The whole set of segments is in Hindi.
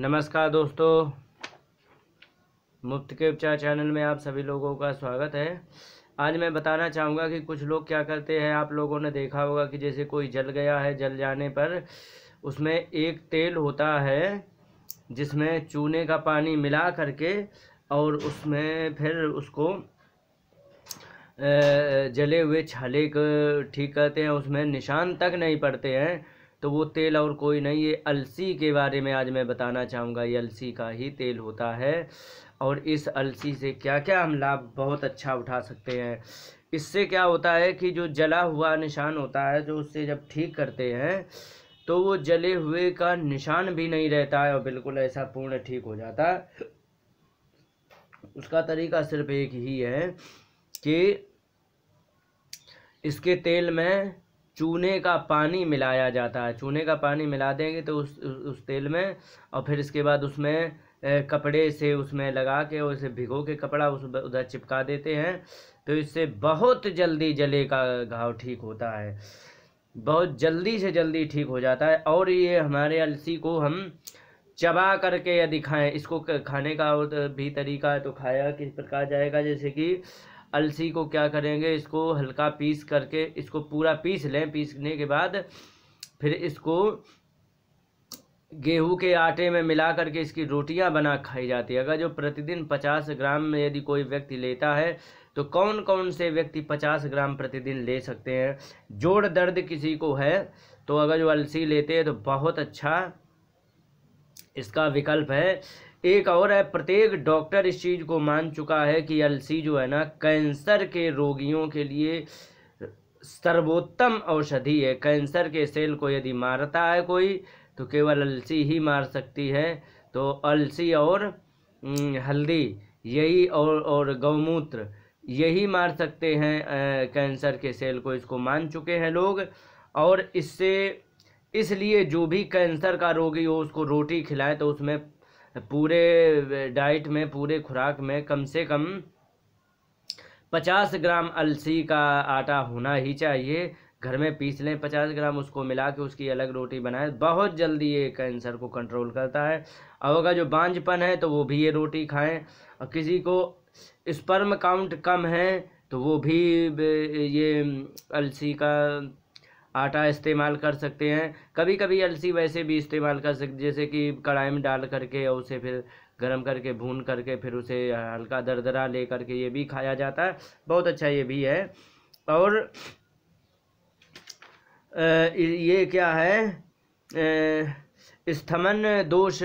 नमस्कार दोस्तों मुफ्त के उपचार चैनल में आप सभी लोगों का स्वागत है आज मैं बताना चाहूँगा कि कुछ लोग क्या करते हैं आप लोगों ने देखा होगा कि जैसे कोई जल गया है जल जाने पर उसमें एक तेल होता है जिसमें चूने का पानी मिला करके और उसमें फिर उसको जले हुए छाले को ठीक करते हैं उसमें निशान तक नहीं पड़ते हैं तो वो तेल और कोई नहीं ये अलसी के बारे में आज मैं बताना चाहूँगा ये अलसी का ही तेल होता है और इस अलसी से क्या क्या हम लाभ बहुत अच्छा उठा सकते हैं इससे क्या होता है कि जो जला हुआ निशान होता है जो उससे जब ठीक करते हैं तो वो जले हुए का निशान भी नहीं रहता है और बिल्कुल ऐसा पूर्ण ठीक हो जाता उसका तरीका सिर्फ एक ही है कि इसके तेल में चूने का पानी मिलाया जाता है चूने का पानी मिला देंगे तो उस उस तेल में और फिर इसके बाद उसमें कपड़े से उसमें लगा के और उसे भिगो के कपड़ा उस उधर चिपका देते हैं तो इससे बहुत जल्दी जले का घाव ठीक होता है बहुत जल्दी से जल्दी ठीक हो जाता है और ये हमारे अलसी को हम चबा करके यदि खाएं इसको खाने का और भी तरीका है तो खाया किस प्रकार जाएगा जैसे कि अलसी को क्या करेंगे इसको हल्का पीस करके इसको पूरा पीस लें पीसने के बाद फिर इसको गेहूं के आटे में मिला करके इसकी रोटियां बना खाई जाती है अगर जो प्रतिदिन 50 ग्राम में यदि कोई व्यक्ति लेता है तो कौन कौन से व्यक्ति 50 ग्राम प्रतिदिन ले सकते हैं जोड़ दर्द किसी को है तो अगर जो अलसी लेते हैं तो बहुत अच्छा इसका विकल्प है एक और है प्रत्येक डॉक्टर इस चीज़ को मान चुका है कि अलसी जो है ना कैंसर के रोगियों के लिए सर्वोत्तम औषधि है कैंसर के सेल को यदि मारता है कोई तो केवल अलसी ही मार सकती है तो अलसी और हल्दी यही और और गौमूत्र यही मार सकते हैं कैंसर के सेल को इसको मान चुके हैं लोग और इससे इसलिए जो भी कैंसर का रोगी हो उसको रोटी खिलाएं तो उसमें पूरे डाइट में पूरे खुराक में कम से कम पचास ग्राम अलसी का आटा होना ही चाहिए घर में पीस लें पचास ग्राम उसको मिला के उसकी अलग रोटी बनाए बहुत जल्दी ये कैंसर को कंट्रोल करता है और अगर जो बांझपन है तो वो भी ये रोटी खाएं और किसी को स्पर्म काउंट कम है तो वो भी ये अलसी का आटा इस्तेमाल कर सकते हैं कभी कभी अलसी वैसे भी इस्तेमाल कर सकते जैसे कि कढ़ाई में डाल करके और उसे फिर गर्म करके भून करके फिर उसे हल्का दरदरा ले करके ये भी खाया जाता है बहुत अच्छा ये भी है और ये क्या है स्थमन दोष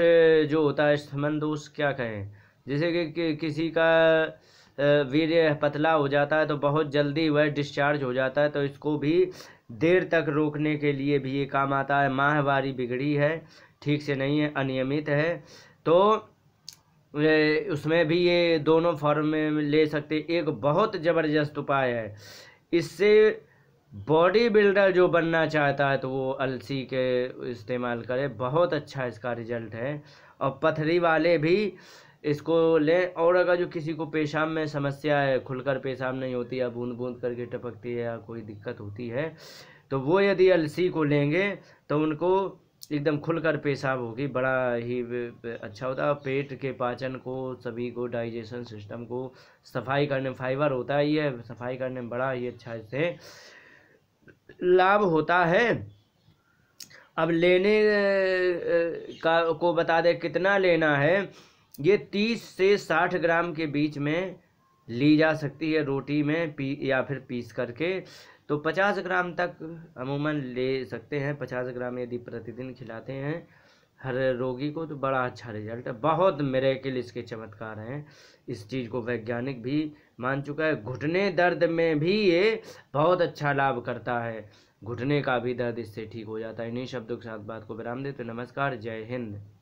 जो होता है स्थमन दोष क्या कहें जैसे कि, किसी का वीर्य पतला हो जाता है तो बहुत जल्दी वह डिस्चार्ज हो जाता है तो इसको भी देर तक रोकने के लिए भी ये काम आता है माहवारी बिगड़ी है ठीक से नहीं है अनियमित है तो उसमें भी ये दोनों फॉर्म में ले सकते एक बहुत ज़बरदस्त उपाय है इससे बॉडी बिल्डर जो बनना चाहता है तो वो अलसी के इस्तेमाल करे बहुत अच्छा इसका रिजल्ट है और पथरी वाले भी इसको लें और अगर जो किसी को पेशाब में समस्या है खुलकर पेशाब नहीं होती या बूंद बूंद करके टपकती है या कोई दिक्कत होती है तो वो यदि अलसी को लेंगे तो उनको एकदम खुलकर पेशाब होगी बड़ा ही अच्छा होता है पेट के पाचन को सभी को डाइजेशन सिस्टम को सफाई करने में फाइबर होता ही है सफाई करने में बड़ा ही अच्छा से लाभ होता है अब लेने का को बता दे कितना लेना है ये तीस से साठ ग्राम के बीच में ली जा सकती है रोटी में पी या फिर पीस करके तो पचास ग्राम तक अमूमन ले सकते हैं पचास ग्राम यदि प्रतिदिन खिलाते हैं हर रोगी को तो बड़ा अच्छा रिजल्ट है बहुत मेरेकिल इसके चमत्कार हैं इस चीज़ को वैज्ञानिक भी मान चुका है घुटने दर्द में भी ये बहुत अच्छा लाभ करता है घुटने का भी दर्द इससे ठीक हो जाता है इन्हीं शब्दों के साथ बात को विराम देते तो नमस्कार जय हिंद